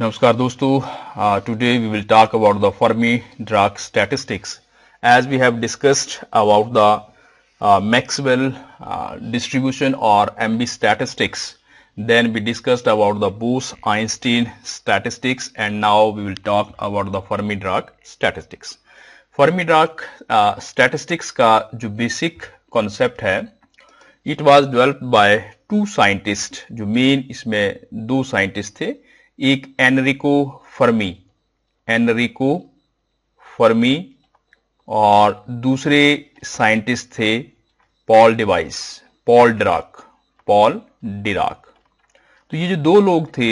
नमस्कार दोस्तों today we will talk about the Fermi Dirac statistics as we have discussed about the Maxwell distribution और M B statistics then we discussed about the Bose Einstein statistics and now we will talk about the Fermi Dirac statistics Fermi Dirac statistics का जो basic concept है it was develop by two scientist जो main इसमें दो scientist थे एक Enrico Fermi Enrico Fermi और दूसरे साइंटिस्ट थे पॉल डिवाइस पॉल डिराक पॉल डिराक तो ये जो दो लोग थे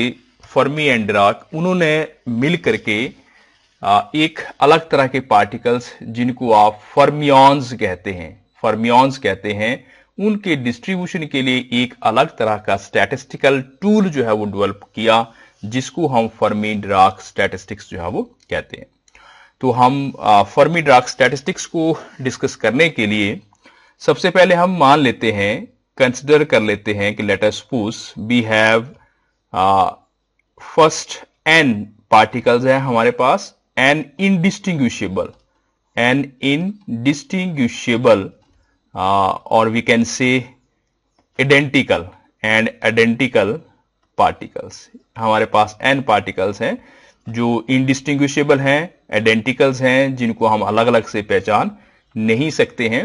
फर्मी एंड डिराक उन्होंने मिल करके एक अलग तरह के पार्टिकल्स जिनको आप फर्मियॉन्स कहते हैं फर्मियॉन्स कहते हैं उनके डिस्ट्रीब्यूशन के लिए एक अलग तरह का स्टैटिस्टिकल टूल जो है वो डेवलप किया जिसको हम फर्मी ड्राक स्टैटिस्टिक्स जो है वो कहते हैं तो हम फर्मी ड्राक स्टैटिस्टिक्स को डिस्कस करने के लिए सबसे पहले हम मान लेते हैं कंसिडर कर लेते हैं कि let us suppose we have first N particles है हमारे पास एन इनडिस्टिंग्विशेबल एन इनडिस्टिंग्विशेबल और we can say identical and identical particles हमारे पास एन पार्टिकल्स हैं जो इनडिस्टिंग्विशेबल हैं आइडेंटिकल्स हैं जिनको हम अलग अलग से पहचान नहीं सकते हैं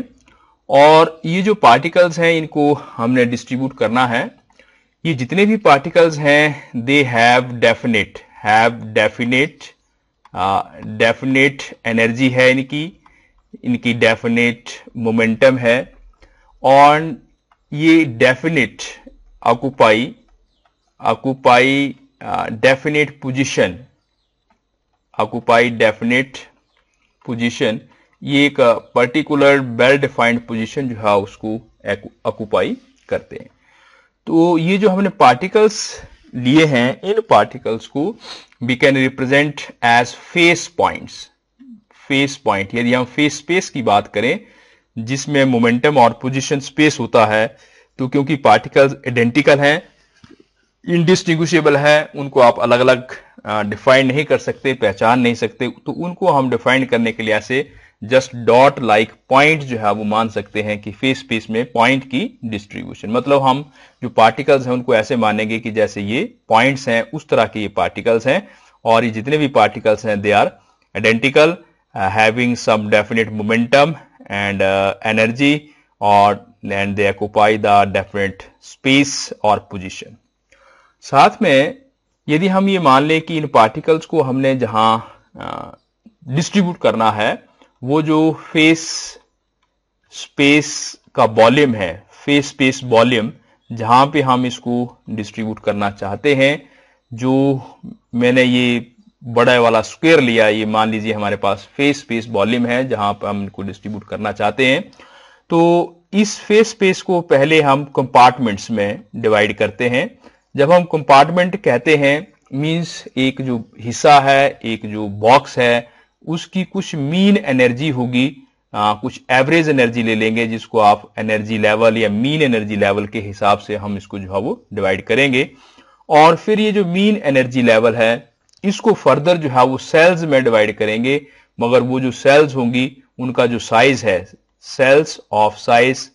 और ये जो पार्टिकल्स हैं इनको हमने डिस्ट्रीब्यूट करना है ये जितने भी पार्टिकल्स हैं they have definite have definite definite energy है इनकी इनकी डेफिनेट मोमेंटम है और ये definite occupy occupy uh, definite position occupy definite position ये एक पर्टिकुलर वेल डिफाइंड पोजिशन जो है उसको ऑक्यूपाई करते हैं तो ये जो हमने पार्टिकल्स लिए हैं इन पार्टिकल्स को we can represent as phase points phase point यदि हम फेस स्पेस की बात करें जिसमें मोमेंटम और पोजिशन स्पेस होता है तो क्योंकि पार्टिकल्स आइडेंटिकल हैं इनडिस्टिंग्विशेबल हैं उनको आप अलग अलग डिफाइन नहीं कर सकते पहचान नहीं सकते तो उनको हम डिफाइन करने के लिए ऐसे जस्ट डॉट लाइक पॉइंट जो है वो मान सकते हैं कि फेस स्पेस में पॉइंट की डिस्ट्रीब्यूशन मतलब हम जो पार्टिकल्स हैं उनको ऐसे मानेंगे कि जैसे ये पॉइंट्स हैं उस तरह के ये पार्टिकल्स हैं और ये जितने भी पार्टिकल्स हैं they are identical having some definite momentum and energy और and they occupy the definite space और पोजिशन साथ में यदि हम ये मान लें कि इन पार्टिकल्स को हमने जहां डिस्ट्रीब्यूट करना है वो जो फेस स्पेस का वॉल्यूम है फेस स्पेस वॉल्यूम जहां पे हम इसको डिस्ट्रीब्यूट करना चाहते हैं जो मैंने ये बड़ा वाला स्क्वेयर लिया ये मान लीजिए हमारे पास फेस स्पेस वॉल्यूम है जहां पर हम इनको डिस्ट्रीब्यूट करना चाहते हैं तो इस फेस स्पेस को पहले हम कंपार्टमेंट्स में डिवाइड करते हैं जब हम कंपार्टमेंट कहते हैं मींस एक जो हिस्सा है एक जो बॉक्स है उसकी कुछ मीन एनर्जी होगी आ, कुछ एवरेज एनर्जी ले लेंगे जिसको आप एनर्जी लेवल या मीन एनर्जी लेवल के हिसाब से हम इसको जो है वो डिवाइड करेंगे और फिर ये जो मीन एनर्जी लेवल है इसको फर्दर जो है वो सेल्स में डिवाइड करेंगे मगर वो जो सेल्स होंगी उनका जो साइज है cells of size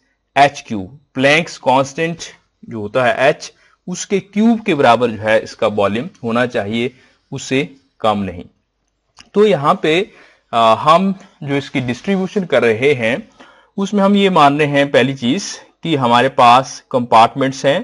H cube Planck's constant जो होता है एच उसके क्यूब के बराबर जो है इसका वॉल्यूम होना चाहिए उससे कम नहीं तो यहाँ पे आ, हम जो इसकी डिस्ट्रीब्यूशन कर रहे हैं उसमें हम ये मान रहे हैं पहली चीज कि हमारे पास कंपार्टमेंट्स हैं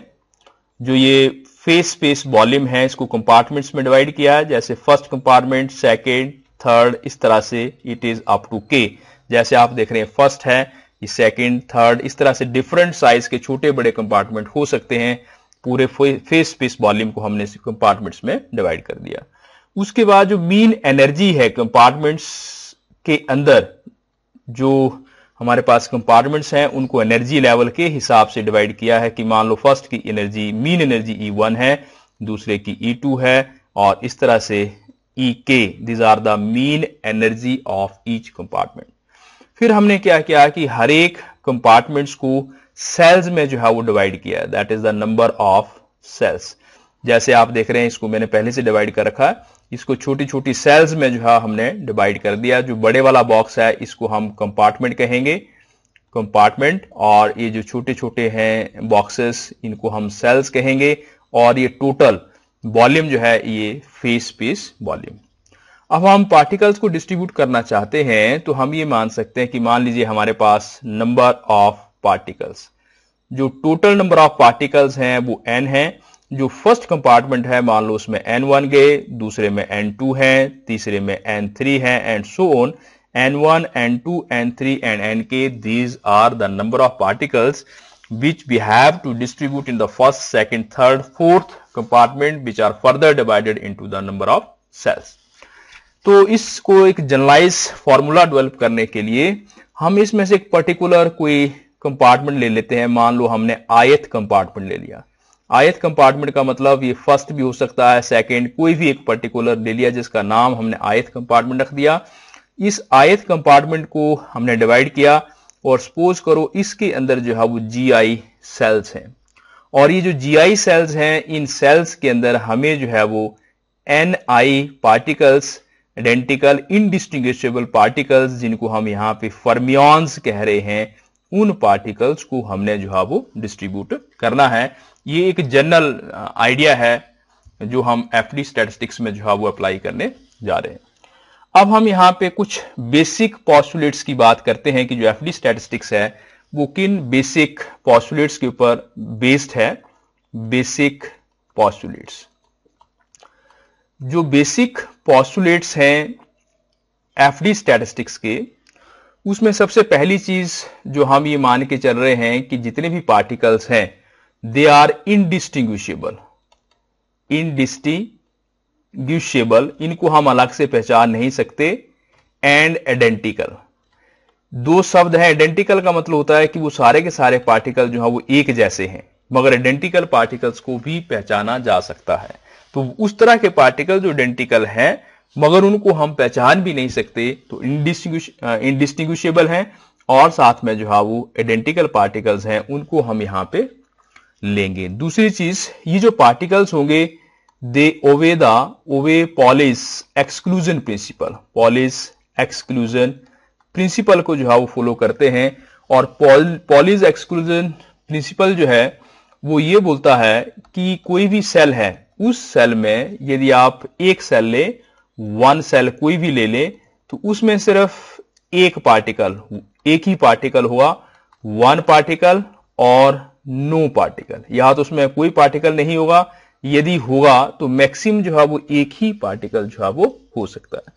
जो ये फेस स्पेस वॉल्यूम है इसको कंपार्टमेंट्स में डिवाइड किया है जैसे फर्स्ट कंपार्टमेंट सेकेंड थर्ड इस तरह से इट इज अप टू के जैसे आप देख रहे हैं फर्स्ट है ये सेकेंड थर्ड इस तरह से डिफरेंट साइज के छोटे बड़े कंपार्टमेंट हो सकते हैं पूरे फेस स्पेस वॉल्यूम को हमने कंपार्टमेंट्स में डिवाइड कर दिया उसके बाद जो मीन एनर्जी है कंपार्टमेंट्स के अंदर जो हमारे पास कंपार्टमेंट्स हैं उनको एनर्जी लेवल के हिसाब से डिवाइड किया है कि मान लो फर्स्ट की energy mean energy E one है दूसरे की ई e टू है और इस तरह से ई के these are the mean energy of each compartment फिर हमने क्या किया कि हर एक कंपार्टमेंट्स को सेल्स में जो है वो डिवाइड किया है that is the number of cells जैसे आप देख रहे हैं इसको मैंने पहले से डिवाइड कर रखा है इसको छोटी छोटी सेल्स में जो है हमने डिवाइड कर दिया जो बड़े वाला बॉक्स है इसको हम कंपार्टमेंट कहेंगे कंपार्टमेंट और ये जो छोटे छोटे हैं बॉक्सेस इनको हम सेल्स कहेंगे और ये टोटल वॉल्यूम जो है ये फेस पीस वॉल्यूम अब हम पार्टिकल्स को डिस्ट्रीब्यूट करना चाहते हैं तो हम ये मान सकते हैं कि मान लीजिए हमारे पास नंबर ऑफ पार्टिकल्स जो टोटल नंबर ऑफ पार्टिकल्स हैं वो एन है जो फर्स्ट कंपार्टमेंट है मान लो उसमें एन वन गए दूसरे में एन टू है तीसरे में एन थ्री है and so on N one N two N three and N K these are the number of particles which we have to distribute in the first second third fourth compartment which are further divided into the number of cells तो इसको एक generalise formula develop करने के लिए हम इसमें से एक पर्टिकुलर कोई कंपार्टमेंट ले लेते हैं मान लो हमने आयत कंपार्टमेंट ले लिया आयत कंपार्टमेंट का मतलब ये फर्स्ट भी हो सकता है सेकंड कोई भी एक पर्टिकुलर ले लिया जिसका नाम हमने आयत कंपार्टमेंट रख दिया इस आयत कंपार्टमेंट को हमने डिवाइड किया और सपोज करो इसके अंदर जो है वो जीआई सेल्स हैं और ये जो जीआई सेल्स हैं इन सेल्स के अंदर हमें जो है वो N I particles identical indistinguishable particles जिनको हम यहाँ पे फर्मियॉन्स कह रहे हैं उन पार्टिकल्स को हमने जो है वो डिस्ट्रीब्यूट करना है ये एक जनरल आइडिया uh, है जो हम एफ डी स्टेटिस्टिक्स में जो है वो अप्लाई करने जा रहे हैं अब हम यहां पे कुछ बेसिक पॉस्टुलेट्स की बात करते हैं कि जो एफ डी स्टेटिस्टिक्स है वो किन बेसिक पॉस्टुलेट्स के ऊपर बेस्ड है बेसिक पॉस्टुलेट्स जो बेसिक पॉस्टुलेट्स हैं एफ डी स्टैटिस्टिक्स के उसमें सबसे पहली चीज जो हम ये मान के चल रहे हैं कि जितने भी पार्टिकल्स हैं दे आर इनडिस्टिंग्विशेबल इनडिस्टिंग्विशेबल इनको हम अलग से पहचान नहीं सकते एंड आइडेंटिकल दो शब्द हैं आइडेंटिकल का मतलब होता है कि वो सारे के सारे पार्टिकल जो है वो एक जैसे हैं मगर आइडेंटिकल पार्टिकल्स को भी पहचाना जा सकता है तो उस तरह के पार्टिकल जो आइडेंटिकल हैं मगर उनको हम पहचान भी नहीं सकते तो इनडिस्टिंग्विशेबल हैं और साथ में जो है वो आइडेंटिकल पार्टिकल्स हैं उनको हम यहाँ पे लेंगे दूसरी चीज ये जो पार्टिकल्स होंगे they obey the obey Pauli's exclusion principle Pauli's exclusion principle को जो है वो फॉलो करते हैं और पॉलिस एक्सक्लूजन प्रिंसिपल जो है वो ये बोलता है कि कोई भी सेल है उस सेल में यदि आप एक सेल ले वन सेल कोई भी ले लें तो उसमें सिर्फ एक पार्टिकल एक ही पार्टिकल हुआ वन पार्टिकल और नो पार्टिकल यहां तो उसमें कोई पार्टिकल नहीं होगा यदि होगा तो मैक्सिम जो है वो एक ही पार्टिकल जो है वो हो सकता है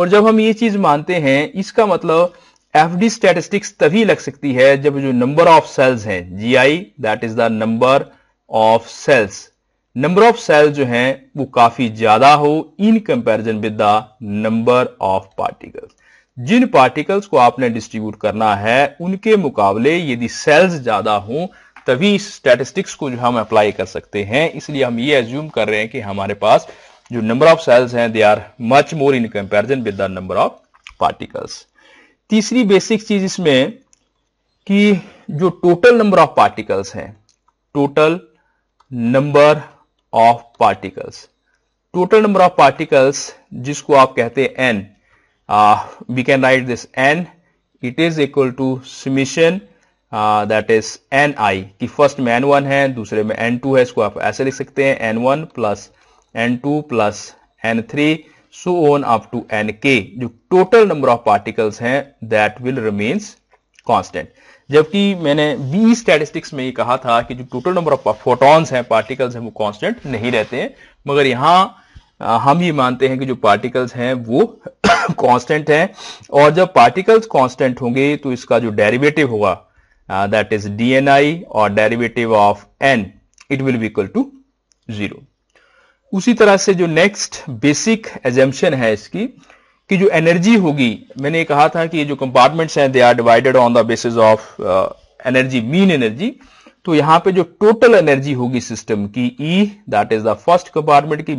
और जब हम ये चीज मानते हैं इसका मतलब एफ डी स्टेटिस्टिक्स तभी लग सकती है जब जो नंबर ऑफ सेल्स हैं G I that is the number of cells number of cell जो हैं वो काफी ज्यादा हो in comparison with the number of particles जिन पार्टिकल्स को आपने डिस्ट्रीब्यूट करना है उनके मुकाबले यदि सेल्स ज्यादा हो तभी स्टैटिस्टिक्स को जो हम अप्लाई कर सकते हैं इसलिए हम ये एज्यूम कर रहे हैं कि हमारे पास जो नंबर ऑफ सेल्स हैं they are much more in comparison with the number of particles तीसरी बेसिक चीज इसमें कि जो टोटल नंबर ऑफ पार्टिकल्स हैं total number of particles total number of particles जिसको आप कहते हैं N we can write this N it is equal to summation that is N I कि फर्स्ट में एन वन है दूसरे में एन टू है इसको आप ऐसे लिख सकते हैं N one plus N two plus N three so on up to N K जो टोटल नंबर ऑफ पार्टिकल्स हैं दैट विल रिमेन्स कॉन्स्टेंट जबकि मैंने बी स्टैटिस्टिक्स में ये कहा था कि जो टोटल नंबर ऑफ फोटॉन्स हैं पार्टिकल्स हैं वो कांस्टेंट नहीं रहते हैं मगर यहाँ हम ये मानते हैं कि जो पार्टिकल्स हैं वो कांस्टेंट हैं और जब पार्टिकल्स कांस्टेंट होंगे तो इसका जो डेरिवेटिव होगा दैट इज आई और derivative of N it will equal to zero उसी तरह से जो नेक्स्ट बेसिक एजम्पन है इसकी कि जो एनर्जी होगी मैंने कहा था कि ये जो कंपार्टमेंट्स हैं they are divided on the basis of energy mean energy तो यहां पे जो टोटल एनर्जी होगी सिस्टम की E that is the first compartment की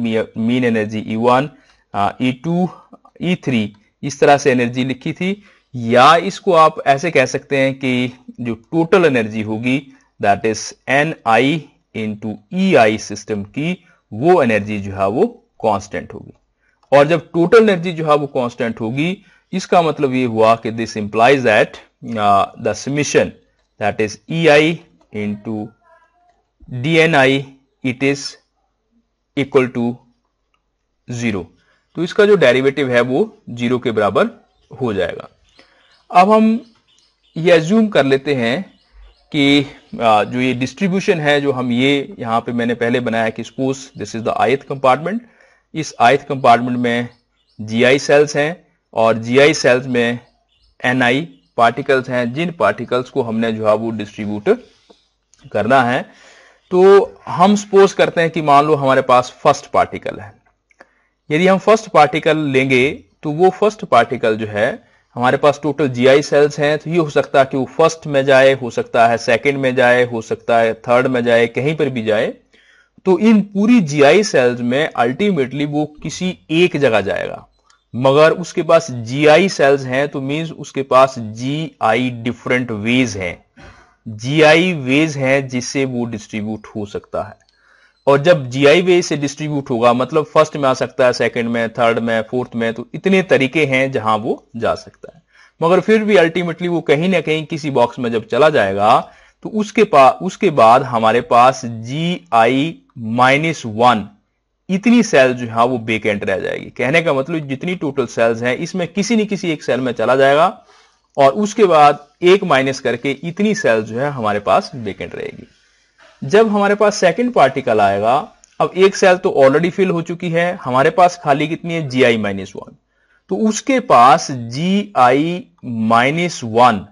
mean energy E one E two E three इस तरह से एनर्जी लिखी थी या इसको आप ऐसे कह सकते हैं कि जो टोटल एनर्जी होगी that is N I into E I system की वो एनर्जी जो है वो कांस्टेंट होगी और जब टोटल एनर्जी जो है वो कांस्टेंट होगी इसका मतलब ये हुआ कि this implies that the summation that is E I two D N I it is equal to zero तो इसका जो डेरिवेटिव है वो जीरो के बराबर हो जाएगा अब हम ये एज्यूम कर लेते हैं कि uh, जो ये डिस्ट्रीब्यूशन है जो हम ये यहां पे मैंने पहले बनाया कि suppose this is the ith compartment इस आइथ कंपार्टमेंट में जीआई सेल्स हैं और जीआई सेल्स में एनआई पार्टिकल्स हैं जिन पार्टिकल्स को हमने जो है वो डिस्ट्रीब्यूट करना है तो हम सपोज करते हैं कि मान लो हमारे पास फर्स्ट पार्टिकल है यदि हम फर्स्ट पार्टिकल लेंगे तो वो फर्स्ट पार्टिकल जो है हमारे पास टोटल जीआई सेल्स हैं तो ये हो सकता है कि वो फर्स्ट में जाए हो सकता है सेकंड में जाए हो सकता है थर्ड में जाए कहीं पर भी जाए तो इन पूरी जीआई सेल्स में अल्टीमेटली वो किसी एक जगह जाएगा मगर उसके पास जीआई सेल्स हैं तो मींस उसके पास जीआई डिफरेंट वेज हैं जीआई वेज हैं जिससे वो डिस्ट्रीब्यूट हो सकता है और जब जीआई वेज से डिस्ट्रीब्यूट होगा मतलब फर्स्ट में आ सकता है सेकंड में थर्ड में फोर्थ में तो इतने तरीके हैं जहां वो जा सकता है मगर फिर भी अल्टीमेटली वो कहीं ना कहीं किसी बॉक्स में जब चला जाएगा तो उसके पास उसके बाद हमारे पास जी आई माइनस वन इतनी सेल जो है हाँ, वो बेकेंट रह जाएगी कहने का मतलब जितनी टोटल सेल्स हैं इसमें किसी न किसी एक सेल में चला जाएगा और उसके बाद एक माइनस करके इतनी सेल जो है हमारे पास वेकेंट रहेगी जब हमारे पास सेकंड पार्टिकल आएगा अब एक सेल तो ऑलरेडी फिल हो चुकी है हमारे पास खाली कितनी है जी आई माइनस वन तो उसके पास G I minus one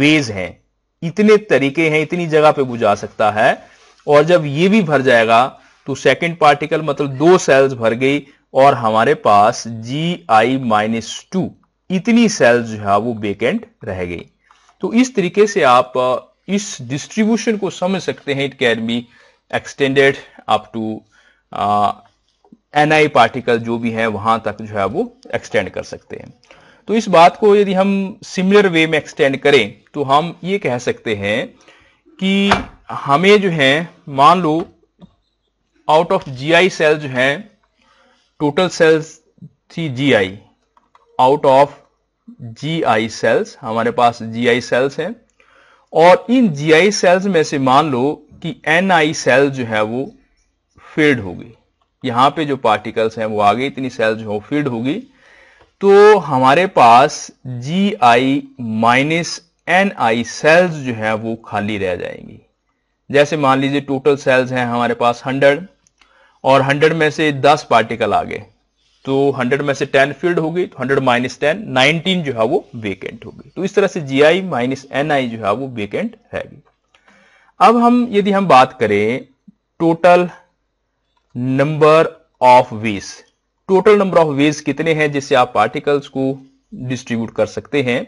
ways है इतने तरीके हैं इतनी जगह पे बुझा सकता है और जब ये भी भर जाएगा तो सेकंड पार्टिकल मतलब दो सेल्स भर गई और हमारे पास जी आई माइनस टू इतनी सेल्स जो है वो वेकेंट रह गई तो इस तरीके से आप uh, इस डिस्ट्रीब्यूशन को समझ सकते हैं it can be extended up to N I particle जो भी है वहां तक जो है वो एक्सटेंड कर सकते हैं तो इस बात को यदि हम सिमिलर वे में एक्सटेंड करें तो हम ये कह सकते हैं कि हमें जो है मान लो आउट ऑफ जीआई सेल जो है टोटल सेल्स थी GI out of GI cells हमारे पास जीआई सेल्स हैं और इन जीआई सेल्स में से मान लो कि एनआई सेल जो है वो फेड होगी यहां पे जो पार्टिकल्स हैं वो आगे इतनी सेल्स जो हो फील्ड होगी तो हमारे पास G I minus N I cells जो है वो खाली रह जाएंगी जैसे मान लीजिए टोटल सेल्स हैं हमारे पास 100 और 100 में से 10 पार्टिकल आ गए तो 100 में से 10 फील्ड हो गई तो 100 माइनस टेन नाइनटीन जो है वो वेकेंट होगी तो इस तरह से जी आई माइनस एन आई जो है वो वेकेंट रहेगी अब हम यदि हम बात करें total number of ways total number of ways कितने हैं जिससे आप पार्टिकल्स को डिस्ट्रीब्यूट कर सकते हैं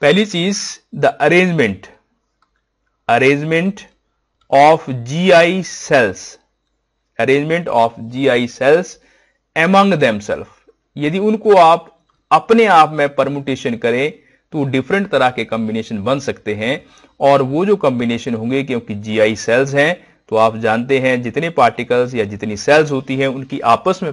पहली चीज the arrangement arrangement of G I cells arrangement of G I cells among self यदि उनको आप अपने आप में परमुटेशन करें तो डिफरेंट तरह के कॉम्बिनेशन बन सकते हैं और वो जो कॉम्बिनेशन होंगे क्योंकि जी आई सेल्स हैं तो आप जानते हैं जितने पार्टिकल्स या जितनी सेल्स होती हैं उनकी आपस में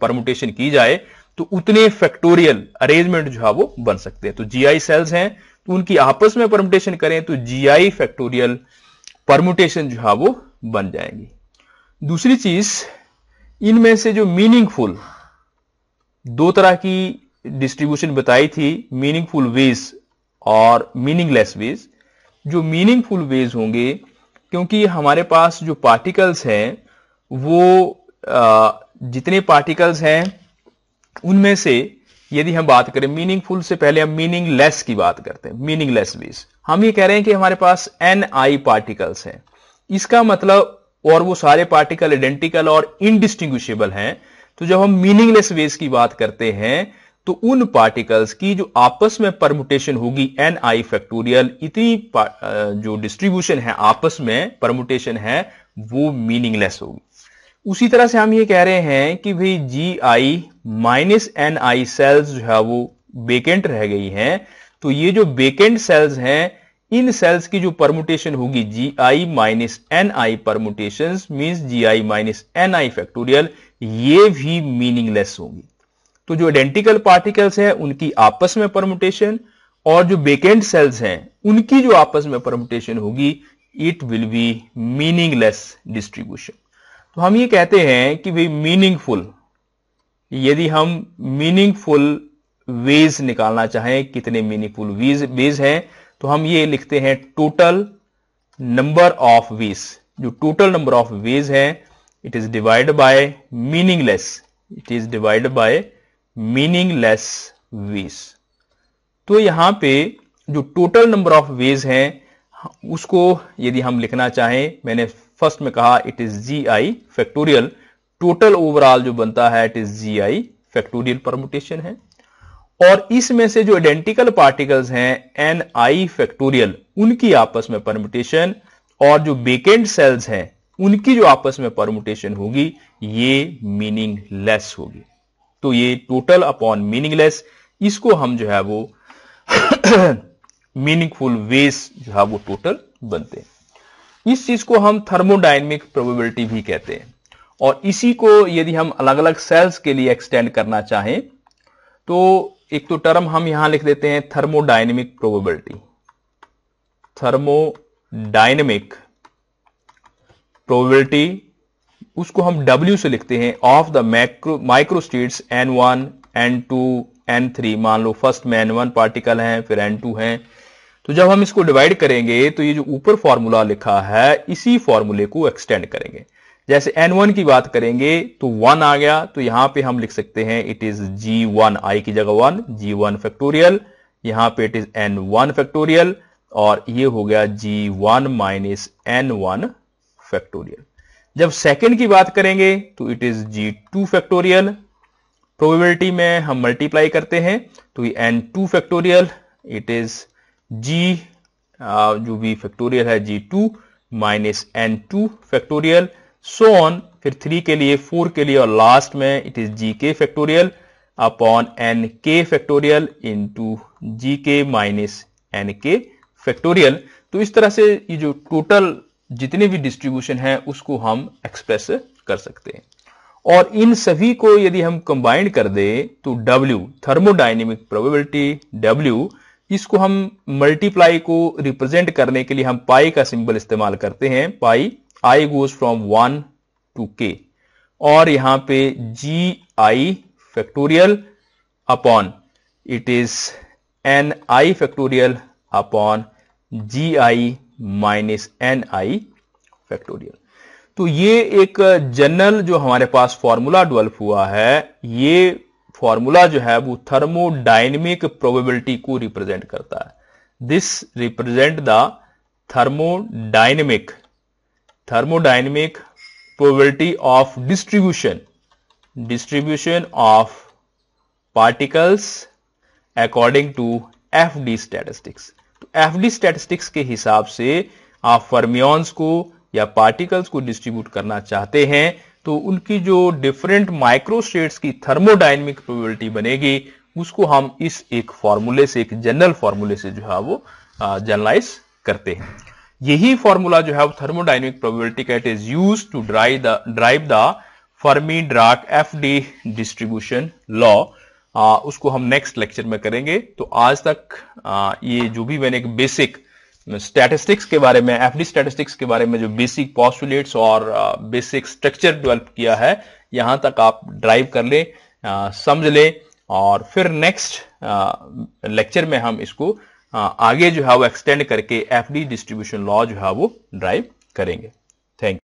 परमुटेशन की जाए तो उतने फैक्टोरियल अरेंजमेंट जो है वो बन सकते हैं तो जीआई सेल्स हैं तो उनकी आपस में परमुटेशन करें तो जीआई फैक्टोरियल परमुटेशन जो है वो बन जाएंगी दूसरी चीज इनमें से जो मीनिंगफुल दो तरह की डिस्ट्रीब्यूशन बताई थी मीनिंगफुल वेज और मीनिंगलेस वेज जो मीनिंगफुल वेज होंगे क्योंकि हमारे पास जो पार्टिकल्स हैं वो आ, जितने पार्टिकल्स हैं उनमें से यदि हम बात करें मीनिंगफुल से पहले हम मीनिंग लेस की बात करते हैं मीनिंग लेस बेस हम ये कह रहे हैं कि हमारे पास एन आई पार्टिकल्स हैं इसका मतलब और वो सारे पार्टिकल आइडेंटिकल और इनडिस्टिंग्विशेबल हैं तो जब हम मीनिंगलेस वेज की बात करते हैं तो उन पार्टिकल्स की जो आपस में परमुटेशन होगी एन आई फैक्टोरियल इतनी जो डिस्ट्रीब्यूशन है आपस में परमुटेशन है वो मीनिंगलेस होगी उसी तरह से हम ये कह रहे हैं कि भाई G I minus N I cells जो है वो बेकेंट रह गई हैं तो ये जो बेकेंट सेल्स हैं इन सेल्स की जो परमुटेशन होगी G I minus N I permutation means G I minus N I factorial ये भी मीनिंगलेस होगी तो जो आइडेंटिकल पार्टिकल्स हैं उनकी आपस में परमुटेशन और जो वेकेंट सेल्स हैं उनकी जो आपस में परमुटेशन होगी it will be meaningless distribution तो हम ये कहते हैं कि वे मीनिंगफुल यदि हम मीनिंगफुल वेज निकालना चाहें कितने मीनिंगफुल वेज वेज हैं तो हम ये लिखते हैं टोटल नंबर ऑफ वेज जो टोटल नंबर ऑफ वेज है it is divide by meaningless it is divide by meaningless ways तो यहां पे जो टोटल नंबर ऑफ वेज हैं उसको यदि हम लिखना चाहें मैंने फर्स्ट में कहा it is G I factorial total overall जो बनता है it is G I factorial permutation है और इसमें से जो आइडेंटिकल पार्टिकल्स हैं एन आई फैक्टोरियल उनकी आपस में परमुटेशन और जो बेकेंड सेल्स हैं उनकी जो आपस में परमुटेशन होगी ये मीनिंगलेस होगी तो ये टोटल अपॉन मीनिंगलेस इसको हम जो है वो मीनिंगफुल वेस जो है वो टोटल बनते हैं इस चीज को हम थर्मोडाइनमिक प्रोबेबिलिटी भी कहते हैं और इसी को यदि हम अलग अलग सेल्स के लिए एक्सटेंड करना चाहें तो एक तो टर्म हम यहां लिख देते हैं थर्मोडाइनमिक प्रोबेबिलिटी थर्मोडाइनमिक प्रोबेबिलिटी उसको हम W से लिखते हैं of the macro micro states N one N two N three मान लो फर्स्ट में एन वन पार्टिकल है फिर एन टू है तो जब हम इसको डिवाइड करेंगे तो ये जो ऊपर फॉर्मूला लिखा है इसी फॉर्मूले को एक्सटेंड करेंगे जैसे एन वन की बात करेंगे तो वन आ गया तो यहां पे हम लिख सकते हैं it is G one I की जगह वन जी वन फैक्टोरियल यहां पे it is N one factorial और ये हो गया G one minus N one factorial जब सेकंड की बात करेंगे तो it is G two factorial probability में हम मल्टीप्लाई करते हैं तो ये N two factorial it is G जो भी फैक्टोरियल है G two minus N two factorial so on फिर थ्री के लिए फोर के लिए और लास्ट में it is G K factorial upon N K factorial into G K minus N K factorial तो इस तरह से ये जो टोटल जितने भी डिस्ट्रीब्यूशन है उसको हम एक्सप्रेस कर सकते हैं और इन सभी को यदि हम कंबाइंड कर दे तो W थर्मोडाइनेमिक प्रोबेबिलिटी W इसको हम मल्टीप्लाई को रिप्रेजेंट करने के लिए हम पाई का सिंबल इस्तेमाल करते हैं pi I goes from one to K और यहां पे G I factorial upon it is N I factorial upon G I minus N I factorial तो ये एक जनरल जो हमारे पास फॉर्मूला डेवलप हुआ है ये फॉर्मूला जो है वो थर्मोडाइनमिक प्रोबेबिलिटी को रिप्रेजेंट करता है this represent the thermodynamic thermodynamic of distribution distribution of particles according to F D statistics FD statistics के हिसाब से आप फर्मियॉन्स को या पार्टिकल्स को डिस्ट्रीब्यूट करना चाहते हैं तो उनकी जो डिफरेंट माइक्रोस्टेट्स की थर्मोडाइनमिक प्रोबेबिलिटी बनेगी उसको हम इस एक फॉर्मूले से एक जनरल फॉर्मूले से जो है वो जनरलाइज करते हैं यही फॉर्मूला जो है थर्मोडाइनमिक प्रोबेबिलिटी का it is use to drive the drive the Fermi Dirac F D distribution law आ, उसको हम नेक्स्ट लेक्चर में करेंगे तो आज तक आ, ये जो भी मैंने एक बेसिक स्टैटिस्टिक्स के बारे में एफ स्टैटिस्टिक्स के बारे में जो बेसिक पॉस्टुलेट्स और बेसिक स्ट्रक्चर डेवलप किया है यहाँ तक आप ड्राइव कर लें समझ लें और फिर नेक्स्ट लेक्चर में हम इसको आ, आगे जो है वो एक्सटेंड करके एफ डिस्ट्रीब्यूशन लॉ जो है वो ड्राइव करेंगे थैंक यू